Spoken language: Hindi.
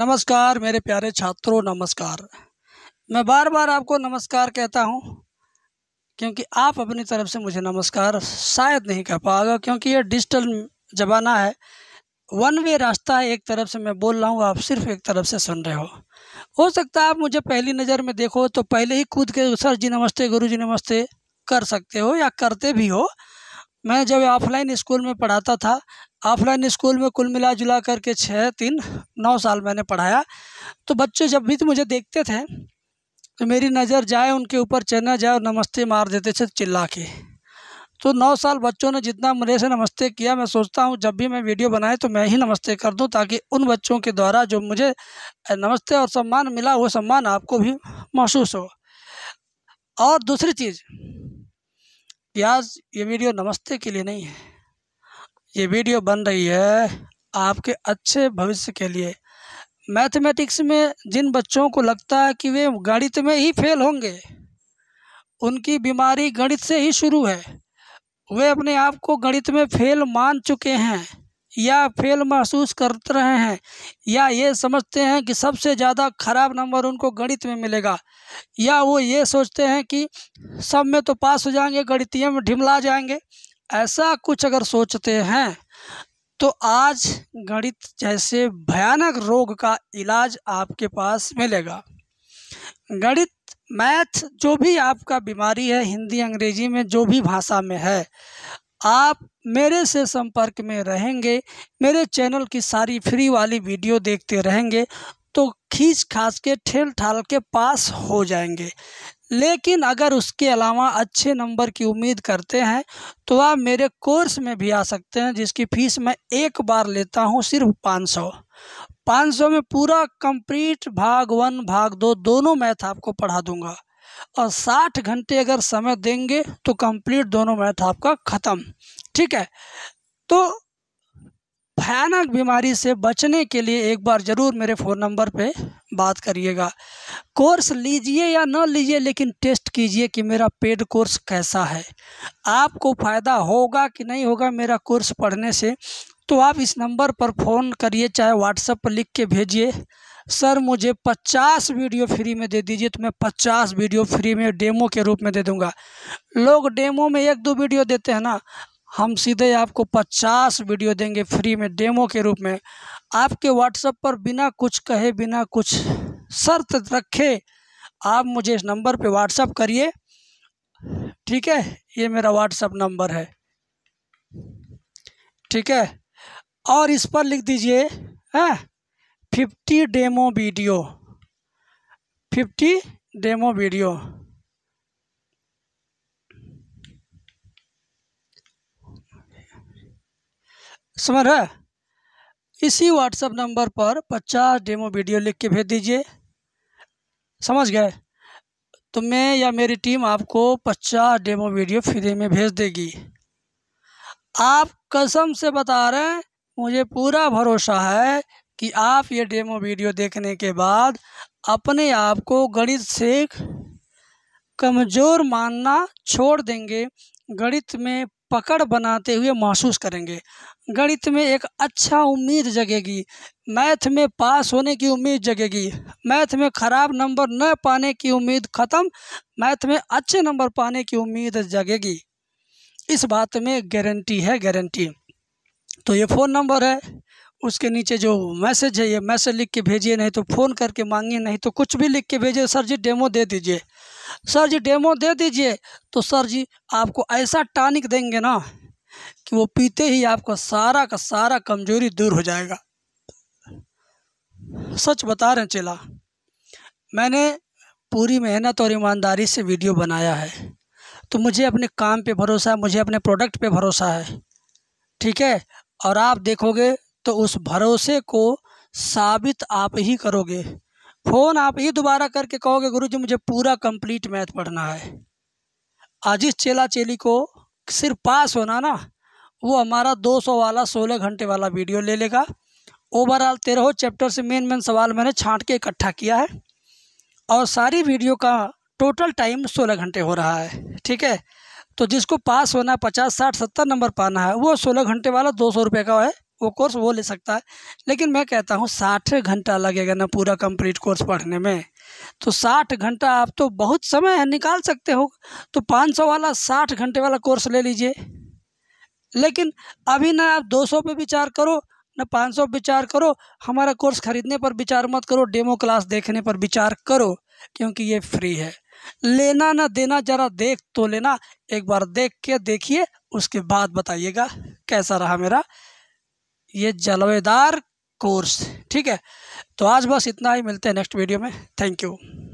नमस्कार मेरे प्यारे छात्रों नमस्कार मैं बार बार आपको नमस्कार कहता हूँ क्योंकि आप अपनी तरफ से मुझे नमस्कार शायद नहीं कह पाओगे क्योंकि ये डिजिटल ज़माना है वन वे रास्ता है एक तरफ से मैं बोल रहा हूँ आप सिर्फ एक तरफ से सुन रहे हो हो सकता है आप मुझे पहली नज़र में देखो तो पहले ही कूद के सर जी नमस्ते गुरु जी नमस्ते कर सकते हो या करते भी हो मैं जब ऑफलाइन स्कूल में पढ़ाता था ऑफलाइन स्कूल में कुल मिला जुला करके छः तीन नौ साल मैंने पढ़ाया तो बच्चे जब भी तो मुझे देखते थे तो मेरी नज़र जाए उनके ऊपर चना जाए और नमस्ते मार देते थे चिल्ला के तो नौ साल बच्चों ने जितना मुझे से नमस्ते किया मैं सोचता हूँ जब भी मैं वीडियो बनाए तो मैं ही नमस्ते कर दूँ ताकि उन बच्चों के द्वारा जो मुझे नमस्ते और सम्मान मिला वो सम्मान आपको भी महसूस हो और दूसरी चीज़ कि आज ये वीडियो नमस्ते के लिए नहीं है ये वीडियो बन रही है आपके अच्छे भविष्य के लिए मैथमेटिक्स में जिन बच्चों को लगता है कि वे गणित में ही फेल होंगे उनकी बीमारी गणित से ही शुरू है वे अपने आप को गणित में फेल मान चुके हैं या फेल महसूस कर रहे हैं या ये समझते हैं कि सबसे ज़्यादा खराब नंबर उनको गणित में मिलेगा या वो ये सोचते हैं कि सब में तो पास हो जाएंगे गणितीय में ढिमला जाएंगे ऐसा कुछ अगर सोचते हैं तो आज गणित जैसे भयानक रोग का इलाज आपके पास मिलेगा गणित मैथ जो भी आपका बीमारी है हिंदी अंग्रेजी में जो भी भाषा में है आप मेरे से संपर्क में रहेंगे मेरे चैनल की सारी फ्री वाली वीडियो देखते रहेंगे तो खींच खास के ठेल ठाल के पास हो जाएंगे लेकिन अगर उसके अलावा अच्छे नंबर की उम्मीद करते हैं तो आप मेरे कोर्स में भी आ सकते हैं जिसकी फ़ीस मैं एक बार लेता हूँ सिर्फ पाँच सौ पाँच सौ में पूरा कंप्लीट भाग वन भाग दो दोनों मैथ आपको पढ़ा दूंगा और साठ घंटे अगर समय देंगे तो कंप्लीट दोनों मैथ आपका ख़त्म ठीक है तो भयानक बीमारी से बचने के लिए एक बार ज़रूर मेरे फ़ोन नंबर पे बात करिएगा कोर्स लीजिए या न लीजिए लेकिन टेस्ट कीजिए कि मेरा पेड कोर्स कैसा है आपको फ़ायदा होगा कि नहीं होगा मेरा कोर्स पढ़ने से तो आप इस नंबर पर फ़ोन करिए चाहे व्हाट्सएप पर लिख के भेजिए सर मुझे पचास वीडियो फ्री में दे दीजिए तो मैं पचास वीडियो फ्री में डेमो के रूप में दे दूंगा लोग डेमो में एक दो वीडियो देते हैं ना हम सीधे आपको पचास वीडियो देंगे फ्री में डेमो के रूप में आपके व्हाट्सएप पर बिना कुछ कहे बिना कुछ शर्त रखे आप मुझे इस नंबर पे व्हाट्सअप करिए ठीक है ये मेरा व्हाट्सअप नंबर है ठीक है और इस पर लिख दीजिए हैं हाँ, fifty demo video fifty demo video समझ रहे इसी व्हाट्सएप नंबर पर पचास डेमो वीडियो लिख के भेज दीजिए समझ गए तो मैं या मेरी टीम आपको पचास डेमो वीडियो फ्री में भेज देगी आप कसम से बता रहे हैं मुझे पूरा भरोसा है कि आप ये डेमो वीडियो देखने के बाद अपने आप को गणित से कमज़ोर मानना छोड़ देंगे गणित में पकड़ बनाते हुए महसूस करेंगे गणित में एक अच्छा उम्मीद जगेगी मैथ में पास होने की उम्मीद जगेगी मैथ में ख़राब नंबर न पाने की उम्मीद ख़त्म मैथ में अच्छे नंबर पाने की उम्मीद जगेगी इस बात में गारंटी है गारंटी तो ये फ़ोन नंबर है उसके नीचे जो मैसेज है ये मैसेज लिख के भेजिए नहीं तो फ़ोन करके मांगिए नहीं तो कुछ भी लिख के भेजिए सर जी डेमो दे दीजिए सर जी डेमो दे दीजिए तो सर जी आपको ऐसा टानिक देंगे ना कि वो पीते ही आपका सारा का सारा कमजोरी दूर हो जाएगा सच बता रहे हैं चेला मैंने पूरी मेहनत और ईमानदारी से वीडियो बनाया है तो मुझे अपने काम पे भरोसा है मुझे अपने प्रोडक्ट पे भरोसा है ठीक है और आप देखोगे तो उस भरोसे को साबित आप ही करोगे फ़ोन आप ही दोबारा करके कहोगे गुरु जी मुझे पूरा कंप्लीट मैथ पढ़ना है आज इस चेला चेली को सिर्फ पास होना ना वो हमारा 200 वाला 16 घंटे वाला वीडियो ले लेगा ओवरऑल तेरह चैप्टर से मेन मेन सवाल मैंने छांट के इकट्ठा किया है और सारी वीडियो का टोटल टाइम सोलह घंटे हो रहा है ठीक है तो जिसको पास होना है पचास साठ सत्तर नंबर पाना है वो सोलह घंटे वाला दो सौ रुपये का है वो कोर्स वो ले सकता है लेकिन मैं कहता हूँ साठ घंटा लगेगा ना पूरा कंप्लीट कोर्स पढ़ने में तो साठ घंटा आप तो बहुत समय है निकाल सकते हो तो पाँच सौ वाला साठ घंटे वाला कोर्स ले लीजिए लेकिन अभी ना आप दो सौ पर विचार करो ना पाँच सौ विचार करो हमारा कोर्स खरीदने पर विचार मत करो डेमो क्लास देखने पर विचार करो क्योंकि ये फ्री है लेना ना देना ज़रा देख तो लेना एक बार देख के देखिए उसके बाद बताइएगा कैसा रहा मेरा ये जलवेदार कोर्स ठीक है तो आज बस इतना ही मिलते हैं नेक्स्ट वीडियो में थैंक यू